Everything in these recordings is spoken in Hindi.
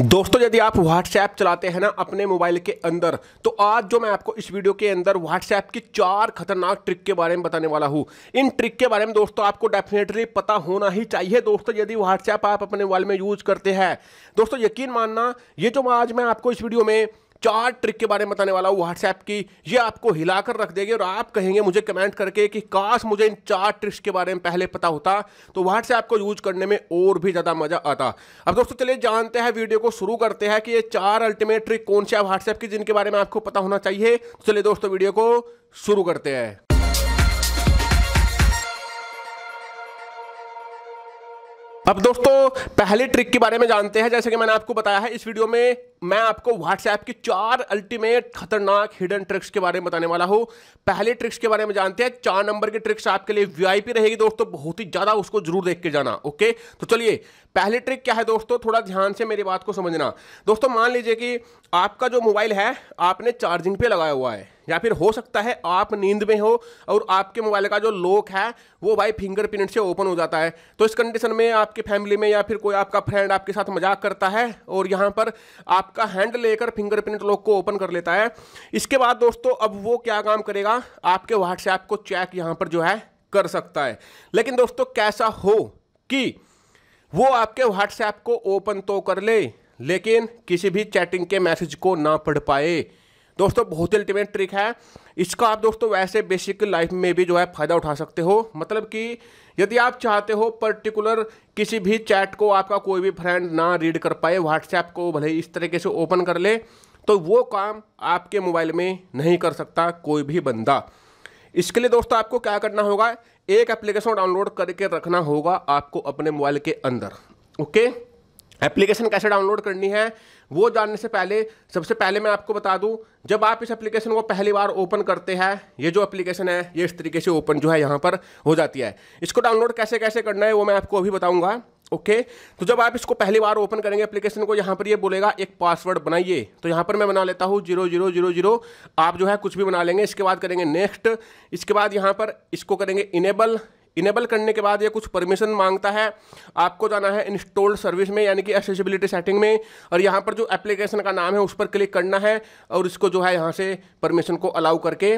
दोस्तों यदि आप WhatsApp चलाते हैं ना अपने मोबाइल के अंदर तो आज जो मैं आपको इस वीडियो के अंदर WhatsApp की चार खतरनाक ट्रिक के बारे में बताने वाला हूँ इन ट्रिक के बारे में दोस्तों आपको डेफिनेटली पता होना ही चाहिए दोस्तों यदि WhatsApp आप अपने मोबाइल में यूज करते हैं दोस्तों यकीन मानना ये जो आज मैं आपको इस वीडियो में चार ट्रिक के बारे में बताने वाला हूँ व्हाट्सएप की ये आपको हिलाकर रख देगी और आप कहेंगे मुझे कमेंट करके कि काश मुझे इन चार ट्रिक्स के बारे में पहले पता होता तो व्हाट्सएप को यूज करने में और भी ज़्यादा मज़ा आता अब दोस्तों चलिए जानते हैं वीडियो को शुरू करते हैं कि ये चार अल्टीमेट ट्रिक कौन से है व्हाट्सएप की जिनके बारे में आपको पता होना चाहिए तो चलिए दोस्तों वीडियो को शुरू करते हैं अब दोस्तों पहले ट्रिक के बारे में जानते हैं जैसे कि मैंने आपको बताया है इस वीडियो में मैं आपको व्हाट्सएप के चार अल्टीमेट खतरनाक हिडन ट्रिक्स के बारे में बताने वाला हूँ पहले ट्रिक्स के बारे में जानते हैं चार नंबर की ट्रिक्स आपके लिए वीआईपी रहेगी दोस्तों बहुत ही ज़्यादा उसको जरूर देख के जाना ओके तो चलिए पहले ट्रिक क्या है दोस्तों थोड़ा ध्यान से मेरी बात को समझना दोस्तों मान लीजिए कि आपका जो मोबाइल है आपने चार्जिंग पे लगाया हुआ है या फिर हो सकता है आप नींद में हो और आपके मोबाइल का जो लॉक है वो भाई फिंगरप्रिंट से ओपन हो जाता है तो इस कंडीशन में आपके फैमिली में या फिर कोई आपका फ्रेंड आपके साथ मजाक करता है और यहाँ पर आप आपका हैंड लेकर फिंगरप्रिंट लॉक को ओपन कर लेता है इसके बाद दोस्तों अब वो क्या काम करेगा आपके व्हाट्सएप को चेक यहां पर जो है कर सकता है लेकिन दोस्तों कैसा हो कि वो आपके व्हाट्सएप को ओपन तो कर ले लेकिन किसी भी चैटिंग के मैसेज को ना पढ़ पाए दोस्तों बहुत ही अल्टीमेट ट्रिक है इसका आप दोस्तों वैसे बेसिक लाइफ में भी जो है फ़ायदा उठा सकते हो मतलब कि यदि आप चाहते हो पर्टिकुलर किसी भी चैट को आपका कोई भी फ्रेंड ना रीड कर पाए व्हाट्सएप को भले इस तरीके से ओपन कर ले तो वो काम आपके मोबाइल में नहीं कर सकता कोई भी बंदा इसके लिए दोस्तों आपको क्या करना होगा एक एप्लीकेशन डाउनलोड करके रखना होगा आपको अपने मोबाइल के अंदर ओके एप्लीकेशन कैसे डाउनलोड करनी है वो जानने से पहले सबसे पहले मैं आपको बता दूं जब आप इस एप्लीकेशन को पहली बार ओपन करते हैं ये जो एप्लीकेशन है ये इस तरीके से ओपन जो है यहाँ पर हो जाती है इसको डाउनलोड कैसे कैसे करना है वो मैं आपको अभी बताऊंगा ओके तो जब आप इसको पहली बार ओपन करेंगे एप्लीकेशन को यहाँ पर ये बोलेगा एक पासवर्ड बनाइए तो यहाँ पर मैं बना लेता हूँ जीरो जीरो जीरो जीरो आप जो है कुछ भी बना लेंगे इसके बाद करेंगे नेक्स्ट इसके बाद यहाँ पर इसको करेंगे इनेबल इनेबल करने के बाद ये कुछ परमिशन मांगता है आपको जाना है इंस्टॉल्ड सर्विस में यानी कि एसेसिबिलिटी सेटिंग में और यहाँ पर जो एप्लीकेशन का नाम है उस पर क्लिक करना है और इसको जो है यहाँ से परमिशन को अलाउ करके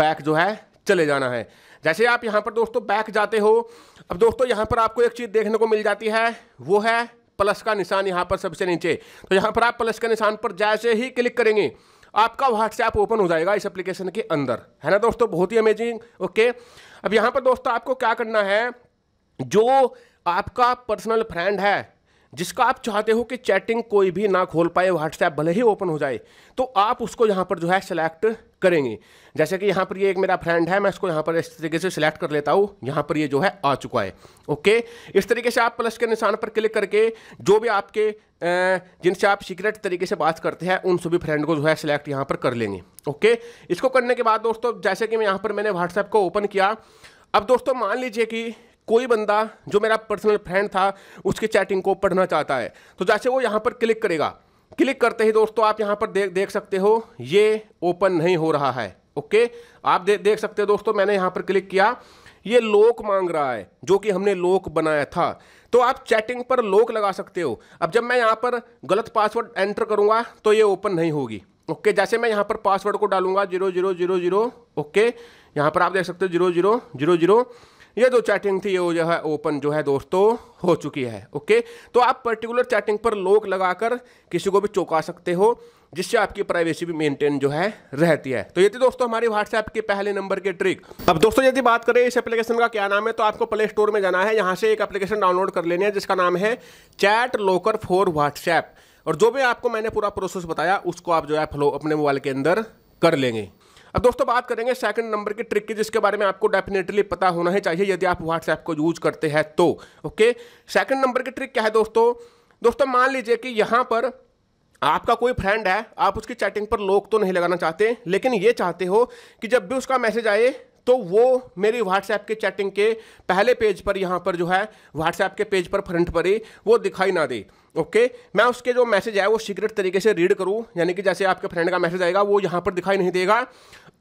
बैक जो है चले जाना है जैसे आप यहाँ पर दोस्तों बैक जाते हो अब दोस्तों यहाँ पर आपको एक चीज़ देखने को मिल जाती है वो है प्लस का निशान यहाँ पर सबसे नीचे तो यहाँ पर आप प्लस के निशान पर जैसे ही क्लिक करेंगे आपका व्हाट्सएप ओपन हो जाएगा इस एप्लीकेशन के अंदर है ना दोस्तों बहुत ही अमेजिंग ओके अब यहाँ पर दोस्तों आपको क्या करना है जो आपका पर्सनल फ्रेंड है जिसका आप चाहते हो कि चैटिंग कोई भी ना खोल पाए व्हाट्सएप भले ही ओपन हो जाए तो आप उसको यहाँ पर जो है सिलेक्ट करेंगे जैसे कि यहाँ पर ये एक मेरा फ्रेंड है मैं इसको यहाँ पर इस तरीके से सिलेक्ट कर लेता हूँ यहाँ पर ये जो है आ चुका है ओके इस तरीके से आप प्लस के निशान पर क्लिक करके जो भी आपके जिनसे आप सीक्रेट तरीके से बात करते हैं उन सभी फ्रेंड को जो है सिलेक्ट यहाँ पर कर लेंगे ओके इसको करने के बाद दोस्तों जैसे कि मैं यहाँ पर मैंने व्हाट्सएप को ओपन किया अब दोस्तों मान लीजिए कि कोई बंदा जो मेरा पर्सनल फ्रेंड था उसकी चैटिंग को पढ़ना चाहता है तो जैसे वो यहाँ पर क्लिक करेगा क्लिक करते ही दोस्तों आप यहाँ पर देख देख सकते हो ये ओपन नहीं हो रहा है ओके आप दे, देख सकते हो दोस्तों मैंने यहाँ पर क्लिक किया ये लोक मांग रहा है जो कि हमने लोक बनाया था तो आप चैटिंग पर लोक लगा सकते हो अब जब मैं यहाँ पर गलत पासवर्ड एंटर करूँगा तो ये ओपन नहीं होगी ओके जैसे मैं यहाँ पर पासवर्ड को डालूंगा zero zero zero zero okay यहाँ पर आप देख सकते हो जीरो जीरो जीरो जीरो ये जो चैटिंग थी वो जो है ओपन जो है दोस्तों हो चुकी है ओके तो आप पर्टिकुलर चैटिंग पर लोक लगाकर किसी को भी चौंका सकते हो जिससे आपकी प्राइवेसी भी मेंटेन जो है रहती है तो ये थी दोस्तों हमारी व्हाट्सएप के पहले नंबर के ट्रिक अब दोस्तों यदि बात करें इस एप्लीकेशन का क्या नाम है तो आपको प्ले स्टोर में जाना है यहाँ से एक एप्लीकेशन डाउनलोड कर लेनी है जिसका नाम है चैट लोकर फॉर व्हाट्सएप और जो भी आपको मैंने पूरा प्रोसेस बताया उसको आप जो है फॉलो अपने मोबाइल के अंदर कर लेंगे अब दोस्तों बात करेंगे सेकंड नंबर की ट्रिक की जिसके बारे में आपको डेफिनेटली पता होना ही चाहिए यदि आप व्हाट्सएप को यूज करते हैं तो ओके सेकंड नंबर की ट्रिक क्या है दोस्तों दोस्तों मान लीजिए कि यहाँ पर आपका कोई फ्रेंड है आप उसकी चैटिंग पर लोग तो नहीं लगाना चाहते लेकिन ये चाहते हो कि जब भी उसका मैसेज आए तो वो मेरी व्हाट्सएप के चैटिंग के पहले पेज पर यहाँ पर जो है व्हाट्सएप के पेज पर फ्रंट पर ही वो दिखाई ना दे ओके मैं उसके जो मैसेज है वो सीक्रेट तरीके से रीड करूँ यानी कि जैसे आपके फ्रेंड का मैसेज आएगा वो यहाँ पर दिखाई नहीं देगा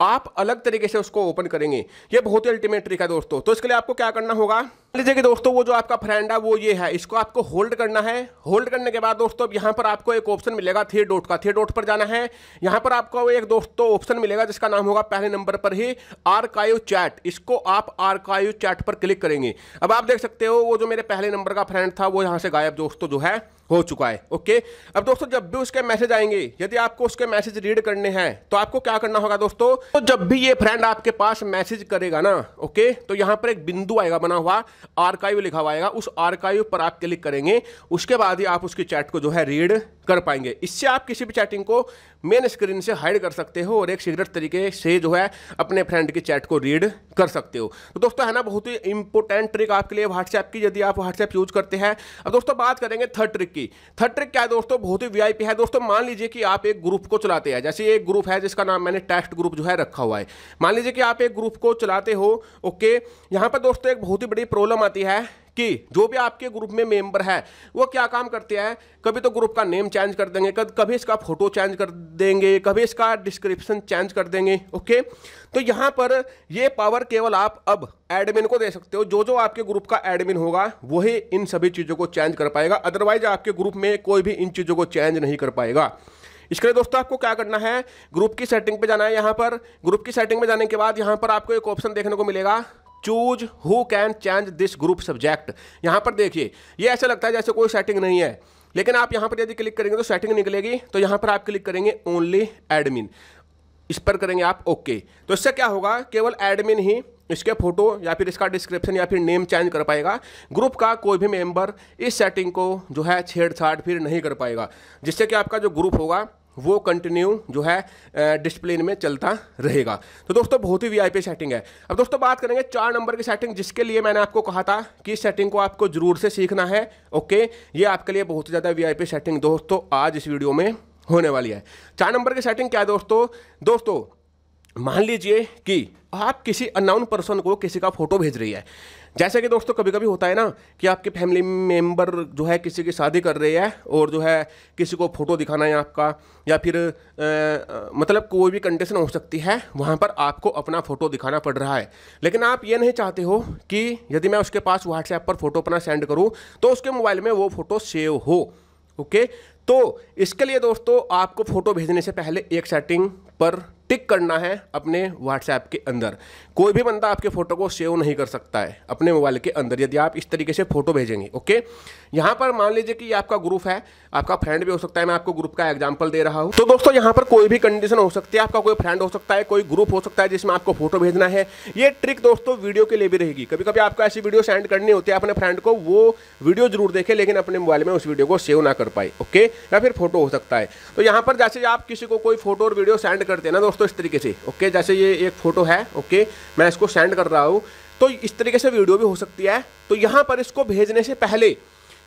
आप अलग तरीके से उसको ओपन करेंगे ये बहुत ही अल्टीमेट ट्रिक है दोस्तों तो इसके लिए आपको क्या करना होगा लीजिए कि दोस्तों वो जो आपका फ्रेंड है वो ये है इसको आपको होल्ड करना है होल्ड करने के बाद दोस्तों अब यहाँ पर आपको एक ऑप्शन मिलेगा थ्री डॉट का थ्री डॉट पर जाना है यहाँ पर आपको एक दोस्तों ऑप्शन मिलेगा जिसका नाम होगा पहले नंबर पर ही आरकायो चैट इसको आप आरकायो चैट पर क्लिक करेंगे अब आप देख सकते हो वो जो मेरे पहले नंबर का फ्रेंड था वो यहाँ से गायब दोस्तों जो है हो चुका है ओके अब दोस्तों जब भी उसके मैसेज आएंगे यदि आपको उसके मैसेज रीड करने हैं तो आपको क्या करना होगा दोस्तों तो जब भी ये फ्रेंड आपके पास मैसेज करेगा ना ओके तो यहां पर एक बिंदु आएगा बना हुआ आर्काइव लिखा हुआ आएगा उस आर्काइव पर आप क्लिक करेंगे उसके बाद ही आप उसकी चैट को जो है रीड कर पाएंगे इससे आप किसी भी चैटिंग को मेन स्क्रीन से हाइड कर सकते हो और एक सीक्रेट तरीके से जो है अपने फ्रेंड की चैट को रीड कर सकते हो तो दोस्तों है ना बहुत ही इंपॉर्टेंट ट्रिक आपके लिए व्हाट्सएप की यदि आप व्हाट्सएप यूज करते हैं अब दोस्तों बात करेंगे थर्ड ट्रिक की थर्ड ट्रिक क्या है दोस्तों बहुत ही वीआईपी है दोस्तों मान लीजिए कि आप एक ग्रुप को चलाते हैं जैसे एक ग्रुप है जिसका नाम मैंने टेस्ट ग्रुप जो है रखा हुआ है मान लीजिए कि आप एक ग्रुप को चलाते हो ओके यहाँ पर दोस्तों एक बहुत ही बड़ी प्रॉब्लम आती है कि जो भी आपके ग्रुप में मेंबर है वो क्या काम करते हैं कभी तो ग्रुप का नेम चेंज कर देंगे कभी इसका फोटो चेंज कर देंगे कभी इसका डिस्क्रिप्शन चेंज कर देंगे ओके तो यहाँ पर ये पावर केवल आप अब एडमिन को दे सकते हो जो जो आपके ग्रुप का एडमिन होगा वही इन सभी चीज़ों को चेंज कर पाएगा अदरवाइज आपके ग्रुप में कोई भी इन चीज़ों को चेंज नहीं कर पाएगा इसके लिए दोस्तों आपको क्या करना है ग्रुप की सेटिंग पे जाना है यहाँ पर ग्रुप की सेटिंग में जाने के बाद यहाँ पर आपको एक ऑप्शन देखने को मिलेगा choose who can change this group subject यहाँ पर देखिए ये ऐसा लगता है जैसे कोई सेटिंग नहीं है लेकिन आप यहाँ पर यदि क्लिक करेंगे तो सेटिंग निकलेगी तो यहाँ पर आप क्लिक करेंगे ओनली एडमिन इस पर करेंगे आप ओके okay. तो इससे क्या होगा केवल एडमिन ही इसके फोटो या फिर इसका डिस्क्रिप्शन या फिर नेम चेंज कर पाएगा ग्रुप का कोई भी मेंबर इस सेटिंग को जो है छेड़छाड़ फिर नहीं कर पाएगा जिससे कि आपका जो ग्रुप होगा वो कंटिन्यू जो है डिस्प्लिन में चलता रहेगा तो दोस्तों बहुत ही वीआईपी सेटिंग है अब दोस्तों बात करेंगे चार नंबर की सेटिंग जिसके लिए मैंने आपको कहा था कि सेटिंग को आपको जरूर से सीखना है ओके ये आपके लिए बहुत ही ज़्यादा वीआईपी सेटिंग दोस्तों आज इस वीडियो में होने वाली है चार नंबर की सेटिंग क्या है दोस्तों दोस्तों मान लीजिए कि आप किसी अननाउन पर्सन को किसी का फ़ोटो भेज रही है जैसे कि दोस्तों कभी कभी होता है ना कि आपके फैमिली मेम्बर जो है किसी की शादी कर रही है और जो है किसी को फ़ोटो दिखाना है आपका या फिर आ, मतलब कोई भी कंडीशन हो सकती है वहाँ पर आपको अपना फ़ोटो दिखाना पड़ रहा है लेकिन आप ये नहीं चाहते हो कि यदि मैं उसके पास व्हाट्सएप पर फ़ोटो अपना सेंड करूँ तो उसके मोबाइल में वो फ़ोटो सेव हो ओके तो इसके लिए दोस्तों आपको फ़ोटो भेजने से पहले एक सेटिंग पर टिक करना है अपने व्हाट्सएप के अंदर कोई भी बंदा आपके फ़ोटो को सेव नहीं कर सकता है अपने मोबाइल के अंदर यदि आप इस तरीके से फ़ोटो भेजेंगे ओके यहाँ पर मान लीजिए कि आपका ग्रुप है आपका फ्रेंड भी हो सकता है मैं आपको ग्रुप का एग्जाम्पल दे रहा हूँ तो दोस्तों यहाँ पर कोई भी कंडीशन हो सकती है आपका कोई फ्रेंड हो सकता है कोई ग्रुप हो सकता है जिसमें आपको फोटो भेजना है ये ट्रिक दोस्तों वीडियो के लिए भी रहेगी कभी कभी आपको ऐसी वीडियो सेंड करनी होती है अपने फ्रेंड को वो वीडियो जरूर देखे लेकिन अपने मोबाइल में उस वीडियो को सेव ना कर पाए ओके या फिर फोटो हो सकता है तो यहाँ पर जैसे आप किसी को कोई फोटो और वीडियो सेंड करते हैं ना दोस्तों दोस्तों इस तरीके से ओके जैसे ये एक फ़ोटो है ओके मैं इसको सेंड कर रहा हूँ तो इस तरीके से वीडियो भी हो सकती है तो यहाँ पर इसको भेजने से पहले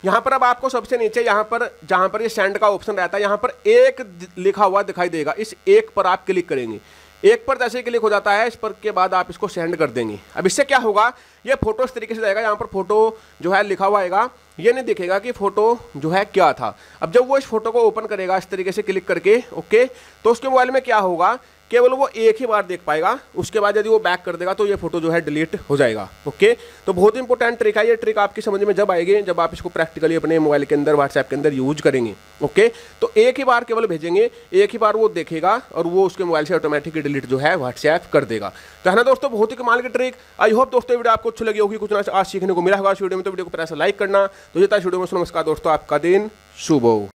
यहाँ पर अब आपको सबसे नीचे यहाँ पर जहाँ पर ये सेंड का ऑप्शन रहता है यहाँ पर एक लिखा हुआ दिखाई देगा इस एक पर आप क्लिक करेंगे एक पर जैसे क्लिक हो जाता है इस पर के बाद आप इसको सेंड कर देंगे अब इससे क्या होगा ये फोटो इस तरीके से जाएगा यहाँ पर फोटो जो है लिखा हुआ आएगा ये नहीं दिखेगा कि फ़ोटो जो है क्या था अब जब वो इस फोटो को ओपन करेगा इस तरीके से क्लिक करके ओके तो उसके मोबाइल में क्या होगा केवल वो एक ही बार देख पाएगा उसके बाद यदि वो बैक कर देगा तो ये फोटो जो है डिलीट हो जाएगा ओके तो बहुत ही इंपॉर्टेंट ट्रिक है ये ट्रिक आपकी समझ में जब आएगी जब आप इसको प्रैक्टिकली अपने मोबाइल के अंदर व्हाट्सएप के अंदर यूज करेंगे ओके तो एक ही बार केवल भेजेंगे एक ही बार वो देखेगा और वो उसके मोबाइल से ऑटोमेटिकली डिलीट जो है व्हाट्सएप कर देगा तो है ना दोस्तों बहुत ही कमाल की ट्रिक आई होप दोस्तों वीडियो आपको अच्छी लगी होगी कुछ ना आज सीखने को मिला होगा इस वीडियो में तो वीडियो को पैसा लाइक करना तो जितना वीडियो में नमस्कार दोस्तों आपका दिन शुभ हो